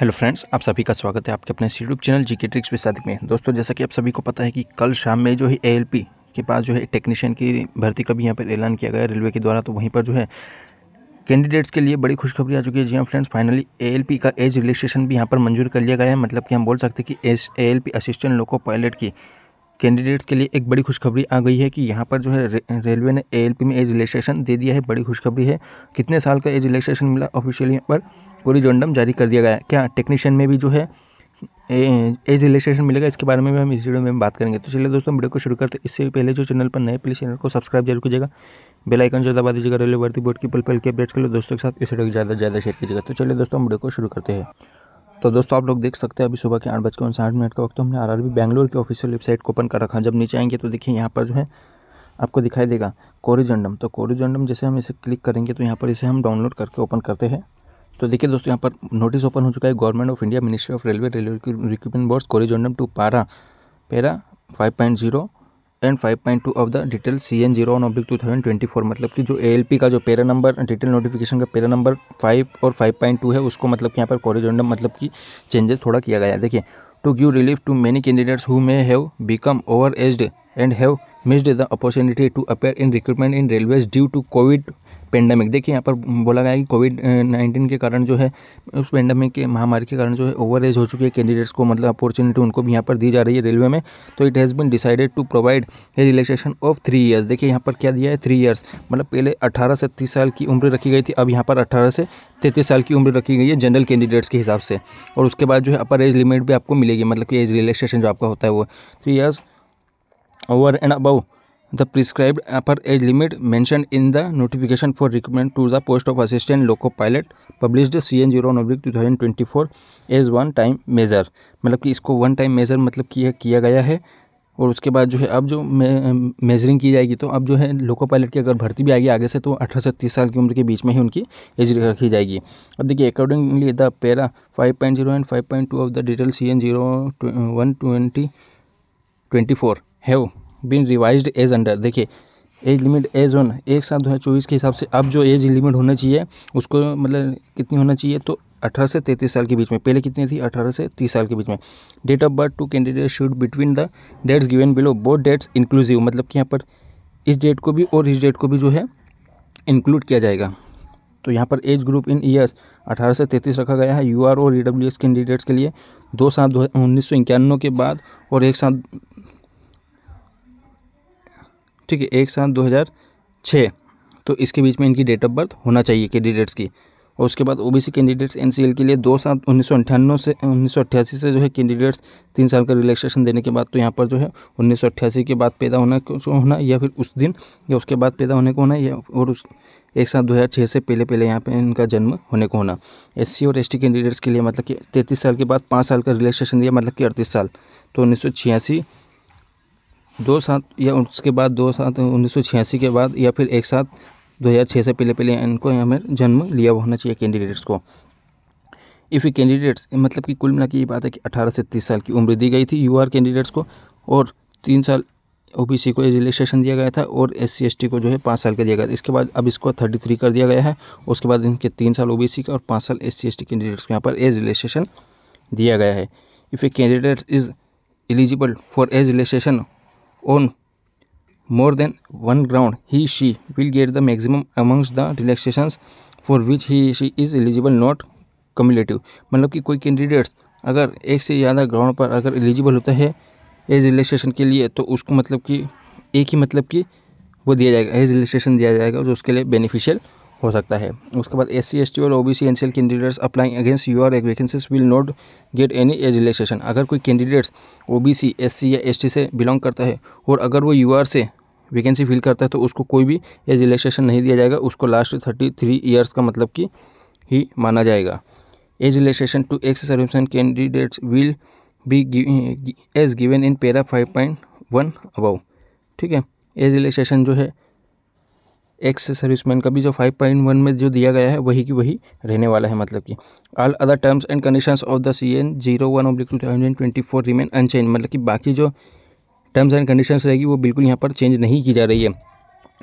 hello friends आप सभी का स्वागत है आपके अपने यूट्यूब चैनल जी के ट्रिक्स विसादिक में दोस्तों जैसा कि आप सभी को पता है कि कल शाम में जो है एएलपी के पास जो है टेक्नीशियन की भर्ती का भी यहाँ पर ऐलान किया गया रेलवे के द्वारा तो वहीं पर जो है कैंडिडेट्स के लिए बड़ी खुशखबरी आ चुकी है जी हाँ फ्रेंड्स फाइनली ए का एज रिलेक्सेशन भी यहाँ पर मंजूर कर लिया गया है मतलब कि हम बोल सकते हैं कि as a assistant loco pilot की कैंडिडेट्स के लिए एक बड़ी खुशखबरी आ गई है कि यहाँ पर जो है रे, रेलवे ने एएलपी में एज रिलेक्सेशन दे दिया है बड़ी खुशखबरी है कितने साल का एज रिलेक्सेशन मिला ऑफिशियली यहाँ पर ओरिजेंडम जारी कर दिया गया है क्या टेक्नीशियन में भी जो है एज रिलेक्सेशन मिलेगा इसके बारे में भी हम इस वीडियो में बात करेंगे तो चलिए दोस्तों वीडियो को शुरू करते इससे पहले जो चैनल पर नए प्लीज चैनल को सब्सक्राइब जरूर कीजिएगा बेलाइकन जो दबा दीजिएगा रेलवे भर्ती बोर्ड की पल पल के अपडेट्स के लिए दोस्तों के साथ इस वीडियो को ज़्यादा ज़्यादा शेयर कीजिएगा तो चलिए दोस्तों हम वीडियो को शुरू करते हैं तो दोस्तों आप लोग देख सकते हैं अभी सुबह के आठ बजकर के उनसाठ मिनट का वक्त तो हमने आर आर बी बैंगलोर की ऑफिशियल वेबसाइट को ओपन कर रखा जब नीचे आएंगे तो देखिए यहाँ पर जो है आपको दिखाई देगा कोरिजेंडम तो कोरिजेंडम जैसे हम इसे क्लिक करेंगे तो यहाँ पर इसे हम डाउनलोड करके ओपन करते हैं तो देखिए दोस्तों यहाँ पर नोटिस ओपन हो चुका है government of India ministry of railway railway recruitment board corrigendum to para para five point zero and five point two of the detail C N zero one oblique two thousand twenty four मतलब कि जो ए का जो पेरा number detail notification का para number five और five point two है उसको मतलब कि यहाँ पर कॉरिजोंडम मतलब कि चेंजेस थोड़ा किया गया है देखिए to give relief to many candidates who may have become over aged and have missed the opportunity to appear in recruitment in railways due to COVID pandemic देखिए यहाँ पर बोला गया कि कोविड नाइन्टीन के कारण जो है उस पेंडेमिक के महामारी के कारण जो है ओवर एज हो चुकी है कैंडिडेट्स को मतलब अपॉर्चुनिटी उनको भी यहाँ पर दी जा रही है रेलवे में तो it has been decided to provide a relaxation of three years देखिए यहाँ पर क्या दिया है थ्री ईयर्स मतलब पहले अठारह से तीस साल की उम्र रखी गई थी अब यहाँ पर अठारह से तैंतीस साल की उम्र रखी गई है जनरल कैंडिडेट्स के हिसाब से और उसके बाद जो है अपर एज लिमिट भी आपको मिलेगी मतलब कि एज रिलेक्सेशन जो आपका होता है वो three years over and above the prescribed upper age limit mentioned in the notification for recruitment to the post of assistant loco pilot published CN0/2024 as one time measure मतलब कि इसको one time measure मतलब किया kiya gaya hai और उसके बाद जो है अब जो मे, मेजरिंग की जाएगी तो अब जो है लोको पायलट की अगर भर्ती भी आएगी आगे से तो 18 से 30 साल की उम्र के बीच में ही उनकी एज रखी जाएगी अब देखिए accordingly the para 5.0 and 5.2 of the detail C N zero one twenty twenty four have been revise as under देखिए एज लिमिट एज ऑन एक साल दो हज़ार चौबीस के हिसाब से अब जो एज लिमिट होना चाहिए उसको मतलब कितनी होना चाहिए तो अठारह से 33 साल के बीच में पहले कितनी थी अठारह से तीस साल के बीच में date of birth to candidate should between the dates given below both dates inclusive मतलब कि यहाँ पर इस डेट को भी और इस डेट को भी जो है इंक्लूड किया जाएगा तो यहाँ पर एज ग्रुप इन ईयर्स 18 से 33 रखा गया है यू आर और ई डब्ल्यू एस कैंडिडेट्स के लिए दो सात दो उन्नीस के बाद और एक साथ ठीक है एक सात दो हज़ार छः तो इसके बीच में इनकी डेट ऑफ बर्थ होना चाहिए कैंडिडेट्स की और उसके बाद ओबीसी कैंडिडेट्स एनसीएल के लिए दो सात उन्नीस से उन्नीस से जो है कैंडिडेट्स तीन साल का रिलैक्सेशन देने के बाद तो यहाँ पर जो है उन्नीस के बाद पैदा होना होना या फिर उस दिन या उसके बाद पैदा होने को होना या और उस एक साथ छः से पहले पहले यहाँ पे इनका जन्म होने को होना एस और एस कैंडिडेट्स के लिए मतलब कि तैंतीस साल के बाद पाँच साल का रिलैक्सेशन दिया मतलब कि अड़तीस साल तो उन्नीस दो सात या उसके बाद दो सात उन्नीस के बाद या फिर एक साथ 2006 से पहले पहले इनको हमें जन्म लिया हुआ होना चाहिए कैंडिडेट्स को इफ़ कैंडिडेट्स मतलब कि कुल मिला के ये बात है कि 18 से 30 साल की उम्र दी गई थी यूआर कैंडिडेट्स को और तीन साल ओबीसी को एज रजिस्ट्रेशन दिया गया था और एस सी को जो है पाँच साल का दिया गया था इसके बाद अब इसको थर्टी थ्री कर दिया गया है उसके बाद इनके तीन साल ओ का और पाँच साल एस सी कैंडिडेट्स को यहाँ पर एज रजिस्ट्रेशन दिया गया है if a candidate is eligible for age registration on more than one ground he she will get the maximum amongst the relaxations for which he she is eligible not cumulative मतलब कि कोई candidates अगर एक से ज़्यादा ground पर अगर eligible होता है एज रिलेक्सेशन के लिए तो उसको मतलब कि एक ही मतलब कि वो दिया जाएगा एज रिलेक्सेशन दिया जाएगा जो उसके लिए बेनिफिशियल हो सकता है उसके बाद एस सी एस टी और O B C N C L candidates applying against U R vacancies will not get any age relaxation अगर कोई candidates O B C S C या एस टी से बिलोंग करता है और अगर वो यू आर से वैकेंसी फिल करता है तो उसको कोई भी एज रिलेक्सेशन नहीं दिया जाएगा उसको लास्ट थर्टी थ्री ईयर्स का मतलब कि ही माना जाएगा age relaxation to ex serviceman candidates will be as given in para five point one above ठीक है एज रिलेक्सेशन जो है एक्स सर्विसमैन का भी जो 5.1 में जो दिया गया है वही की वही रहने वाला है मतलब कि all other terms and conditions of the C N zero one oblique two thousand twenty four remain unchange मतलब कि बाकी जो टर्म्स एंड कंडीशंस रहेगी वो बिल्कुल यहाँ पर चेंज नहीं की जा रही है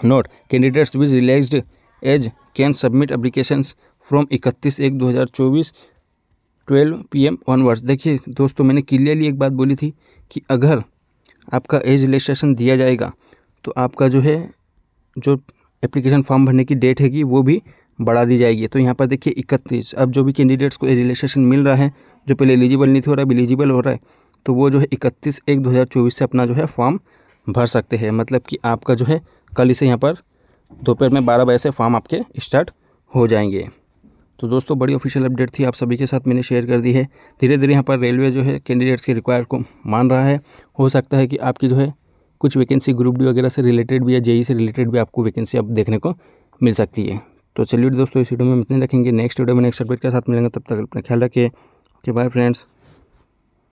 note candidates with relaxed age can submit application from इकतीस एक दो हज़ार चौबीस ट्वेल्व पी एम ऑनवर्ड्स देखिए दोस्तों मैंने क्लियरली एक बात बोली थी कि अगर आपका एज रजिस्ट्रेशन दिया जाएगा तो आपका जो है जो एप्लीकेशन फॉर्म भरने की डेट हैगी वो भी बढ़ा दी जाएगी तो यहाँ पर देखिए इकतीस अब जो भी कैंडिडेट्स को रिलेशन मिल रहा है जो पहले एलिजिबल नहीं थे हो रहा एलिजिबल हो रहा है तो वो जो है इकतीस एक दो हज़ार चौबीस से अपना जो है फॉर्म भर सकते हैं मतलब कि आपका जो है कल इसे यहाँ पर दोपहर में बारह बजे से फॉर्म आपके स्टार्ट हो जाएंगे तो दोस्तों बड़ी ऑफिशियल अपडेट थी आप सभी के साथ मैंने शेयर कर दी है धीरे धीरे यहाँ पर रेलवे जो है कैंडिडेट्स के रिक्वायर को मान रहा है हो सकता है कि आपकी जो है कुछ वैकेंसी ग्रुप डी वगैरह से रिलेटेड भी या जेई e से रिलेटेड भी आपको वैकेंसी अब देखने को मिल सकती है तो चलिए दोस्तों इस वीडियो में इतने रखेंगे नेक्स्ट वीडियो में नेक्स्ट अपडेट के साथ मिलेंगे तब तक अपना ख्याल रखिए ओके बाय फ्रेंड्स